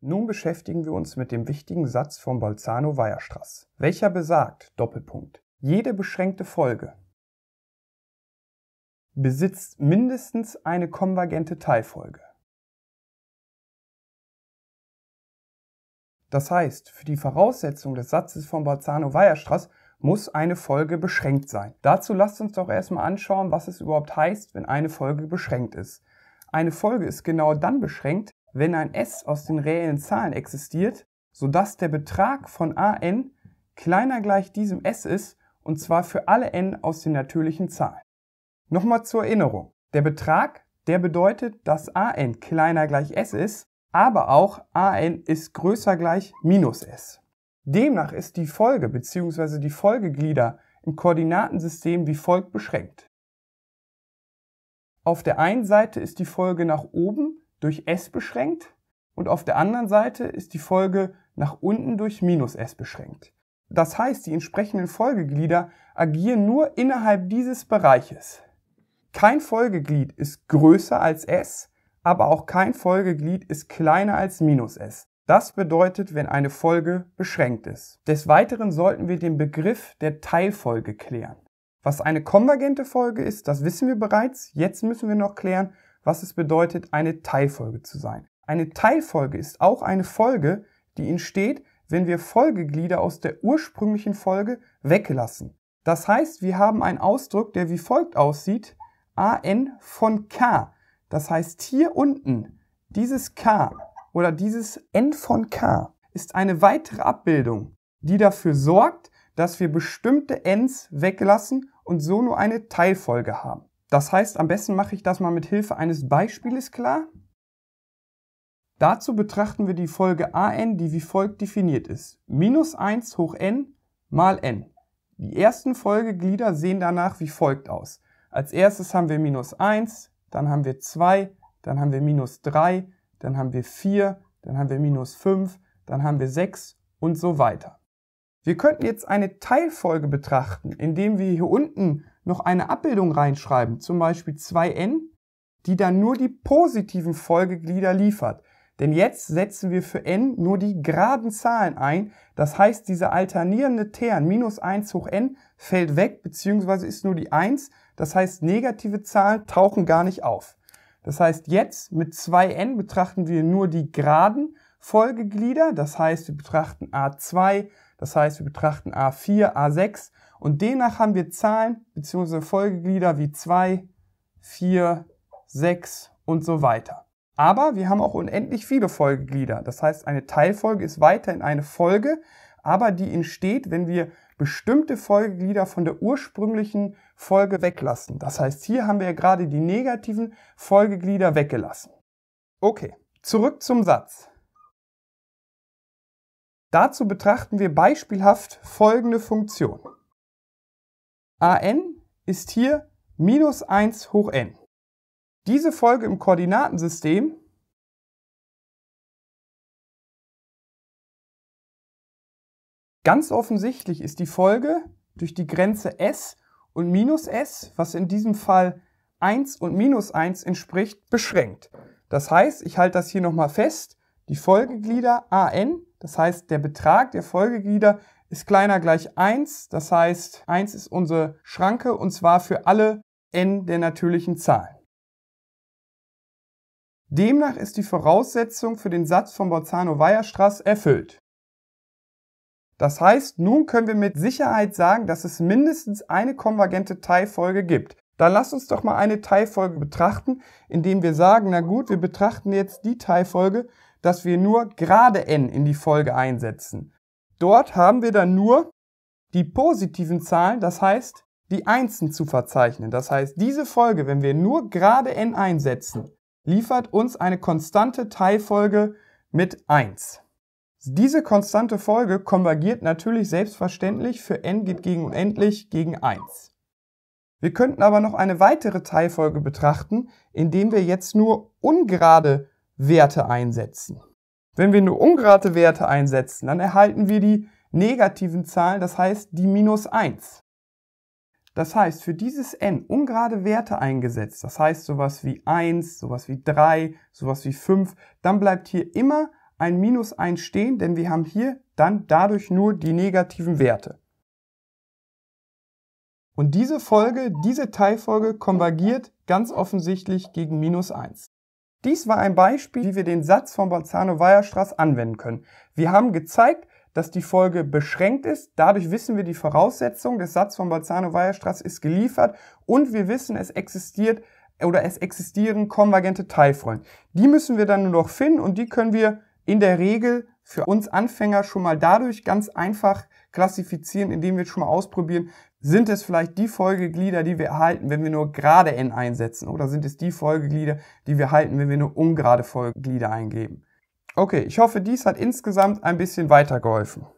Nun beschäftigen wir uns mit dem wichtigen Satz von Bolzano-Weierstrass, welcher besagt, Doppelpunkt, jede beschränkte Folge besitzt mindestens eine konvergente Teilfolge. Das heißt, für die Voraussetzung des Satzes von Bolzano-Weierstrass muss eine Folge beschränkt sein. Dazu lasst uns doch erstmal anschauen, was es überhaupt heißt, wenn eine Folge beschränkt ist. Eine Folge ist genau dann beschränkt, wenn ein S aus den reellen Zahlen existiert, sodass der Betrag von a n kleiner gleich diesem S ist, und zwar für alle n aus den natürlichen Zahlen. Nochmal zur Erinnerung. Der Betrag, der bedeutet, dass a n kleiner gleich s ist, aber auch a n ist größer gleich minus s. Demnach ist die Folge bzw. die Folgeglieder im Koordinatensystem wie folgt beschränkt. Auf der einen Seite ist die Folge nach oben durch S beschränkt und auf der anderen Seite ist die Folge nach unten durch minus S beschränkt. Das heißt, die entsprechenden Folgeglieder agieren nur innerhalb dieses Bereiches. Kein Folgeglied ist größer als S, aber auch kein Folgeglied ist kleiner als minus S. Das bedeutet, wenn eine Folge beschränkt ist. Des Weiteren sollten wir den Begriff der Teilfolge klären. Was eine konvergente Folge ist, das wissen wir bereits. Jetzt müssen wir noch klären, was es bedeutet, eine Teilfolge zu sein. Eine Teilfolge ist auch eine Folge, die entsteht, wenn wir Folgeglieder aus der ursprünglichen Folge weggelassen. Das heißt, wir haben einen Ausdruck, der wie folgt aussieht, an von k. Das heißt, hier unten, dieses k oder dieses n von k ist eine weitere Abbildung, die dafür sorgt, dass wir bestimmte ns weggelassen und so nur eine Teilfolge haben. Das heißt, am besten mache ich das mal mit Hilfe eines Beispieles klar. Dazu betrachten wir die Folge an, die wie folgt definiert ist. Minus 1 hoch n mal n. Die ersten Folgeglieder sehen danach wie folgt aus. Als erstes haben wir minus 1, dann haben wir 2, dann haben wir minus 3, dann haben wir 4, dann haben wir minus 5, dann haben wir 6 und so weiter. Wir könnten jetzt eine Teilfolge betrachten, indem wir hier unten noch eine Abbildung reinschreiben, zum Beispiel 2n, die dann nur die positiven Folgeglieder liefert. Denn jetzt setzen wir für n nur die geraden Zahlen ein. Das heißt, dieser alternierende Tern, minus 1 hoch n, fällt weg, beziehungsweise ist nur die 1. Das heißt, negative Zahlen tauchen gar nicht auf. Das heißt, jetzt mit 2n betrachten wir nur die geraden Folgeglieder. Das heißt, wir betrachten a2, das heißt, wir betrachten a4, a6 und demnach haben wir Zahlen bzw. Folgeglieder wie 2, 4, 6 und so weiter. Aber wir haben auch unendlich viele Folgeglieder. Das heißt, eine Teilfolge ist weiterhin eine Folge, aber die entsteht, wenn wir bestimmte Folgeglieder von der ursprünglichen Folge weglassen. Das heißt, hier haben wir ja gerade die negativen Folgeglieder weggelassen. Okay, zurück zum Satz. Dazu betrachten wir beispielhaft folgende Funktion an ist hier minus 1 hoch n. Diese Folge im Koordinatensystem Ganz offensichtlich ist die Folge durch die Grenze s und minus s, was in diesem Fall 1 und minus 1 entspricht, beschränkt. Das heißt, ich halte das hier nochmal fest, die Folgeglieder an, das heißt der Betrag der Folgeglieder ist kleiner gleich 1. Das heißt, 1 ist unsere Schranke und zwar für alle n der natürlichen Zahlen. Demnach ist die Voraussetzung für den Satz von Bolzano-Weierstraß erfüllt. Das heißt, nun können wir mit Sicherheit sagen, dass es mindestens eine konvergente Teilfolge gibt. Dann lasst uns doch mal eine Teilfolge betrachten, indem wir sagen, na gut, wir betrachten jetzt die Teilfolge, dass wir nur gerade n in die Folge einsetzen. Dort haben wir dann nur die positiven Zahlen, das heißt die Einsen zu verzeichnen. Das heißt, diese Folge, wenn wir nur gerade n einsetzen, liefert uns eine konstante Teilfolge mit 1. Diese konstante Folge konvergiert natürlich selbstverständlich für n geht gegen unendlich gegen 1. Wir könnten aber noch eine weitere Teilfolge betrachten, indem wir jetzt nur ungerade Werte einsetzen. Wenn wir nur ungerade Werte einsetzen, dann erhalten wir die negativen Zahlen, das heißt die minus 1. Das heißt, für dieses n ungerade Werte eingesetzt, das heißt sowas wie 1, sowas wie 3, sowas wie 5, dann bleibt hier immer ein minus 1 stehen, denn wir haben hier dann dadurch nur die negativen Werte. Und diese Folge, diese Teilfolge konvergiert ganz offensichtlich gegen minus 1. Dies war ein Beispiel, wie wir den Satz von bolzano weierstrass anwenden können. Wir haben gezeigt, dass die Folge beschränkt ist. Dadurch wissen wir die Voraussetzung. des Satz von bolzano weierstrass ist geliefert und wir wissen, es existiert oder es existieren konvergente Teilfreunde. Die müssen wir dann nur noch finden und die können wir in der Regel für uns Anfänger schon mal dadurch ganz einfach klassifizieren, indem wir schon mal ausprobieren, sind es vielleicht die Folgeglieder, die wir erhalten, wenn wir nur gerade N einsetzen? Oder sind es die Folgeglieder, die wir erhalten, wenn wir nur ungerade Folgeglieder eingeben? Okay, ich hoffe, dies hat insgesamt ein bisschen weitergeholfen.